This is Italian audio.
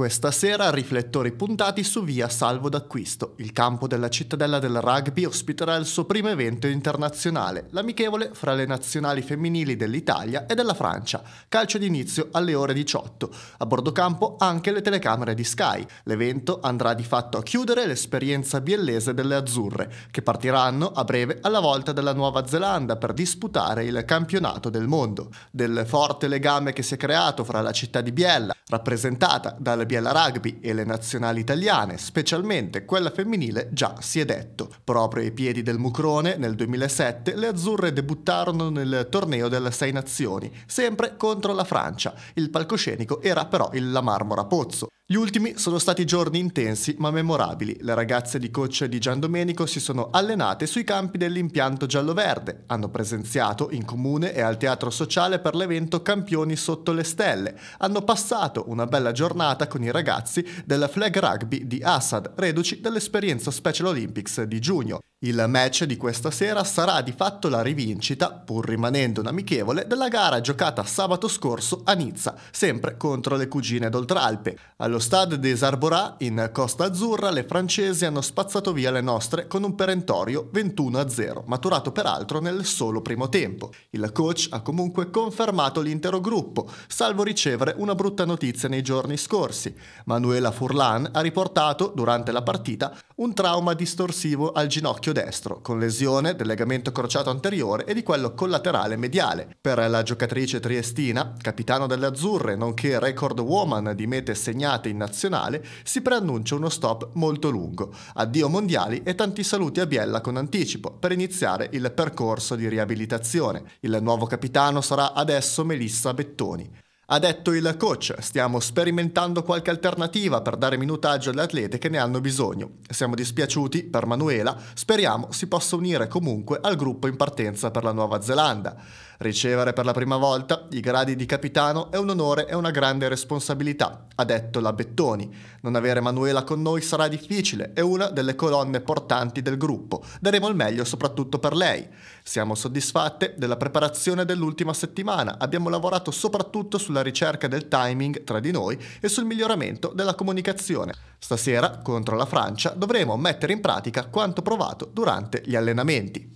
Questa sera riflettori puntati su via Salvo d'Acquisto. Il campo della cittadella del rugby ospiterà il suo primo evento internazionale, l'amichevole fra le nazionali femminili dell'Italia e della Francia. Calcio d'inizio alle ore 18. A bordo campo anche le telecamere di Sky. L'evento andrà di fatto a chiudere l'esperienza biellese delle azzurre, che partiranno a breve alla volta della Nuova Zelanda per disputare il campionato del mondo. Del forte legame che si è creato fra la città di Biella, rappresentata dal derby alla rugby e le nazionali italiane, specialmente quella femminile, già si è detto. Proprio ai piedi del Mucrone, nel 2007, le azzurre debuttarono nel torneo delle Sei Nazioni, sempre contro la Francia. Il palcoscenico era però il La Marmora Pozzo. Gli ultimi sono stati giorni intensi ma memorabili. Le ragazze di coach di Gian Domenico si sono allenate sui campi dell'impianto giallo-verde, hanno presenziato in comune e al teatro sociale per l'evento Campioni sotto le stelle, hanno passato una bella giornata con i ragazzi della flag rugby di Assad, reduci dall'esperienza Special Olympics di giugno, il match di questa sera sarà di fatto la rivincita, pur rimanendo un amichevole, della gara giocata sabato scorso a Nizza, sempre contro le cugine d'Oltralpe. Allo Stade des Arborats, in Costa Azzurra, le francesi hanno spazzato via le nostre con un perentorio 21-0, maturato peraltro nel solo primo tempo. Il coach ha comunque confermato l'intero gruppo, salvo ricevere una brutta notizia nei giorni scorsi. Manuela Furlan ha riportato, durante la partita, un trauma distorsivo al ginocchio ginocchio destro, con lesione del legamento crociato anteriore e di quello collaterale mediale. Per la giocatrice triestina, capitano delle azzurre, nonché record woman di mete segnate in nazionale, si preannuncia uno stop molto lungo. Addio mondiali e tanti saluti a Biella con anticipo per iniziare il percorso di riabilitazione. Il nuovo capitano sarà adesso Melissa Bettoni. Ha detto il coach, stiamo sperimentando qualche alternativa per dare minutaggio alle atlete che ne hanno bisogno. Siamo dispiaciuti per Manuela, speriamo si possa unire comunque al gruppo in partenza per la Nuova Zelanda. Ricevere per la prima volta i gradi di capitano è un onore e una grande responsabilità, ha detto la Bettoni. Non avere Manuela con noi sarà difficile, è una delle colonne portanti del gruppo. Daremo il meglio soprattutto per lei. Siamo soddisfatte della preparazione dell'ultima settimana, abbiamo lavorato soprattutto sulla sulla ricerca del timing tra di noi e sul miglioramento della comunicazione. Stasera, contro la Francia, dovremo mettere in pratica quanto provato durante gli allenamenti.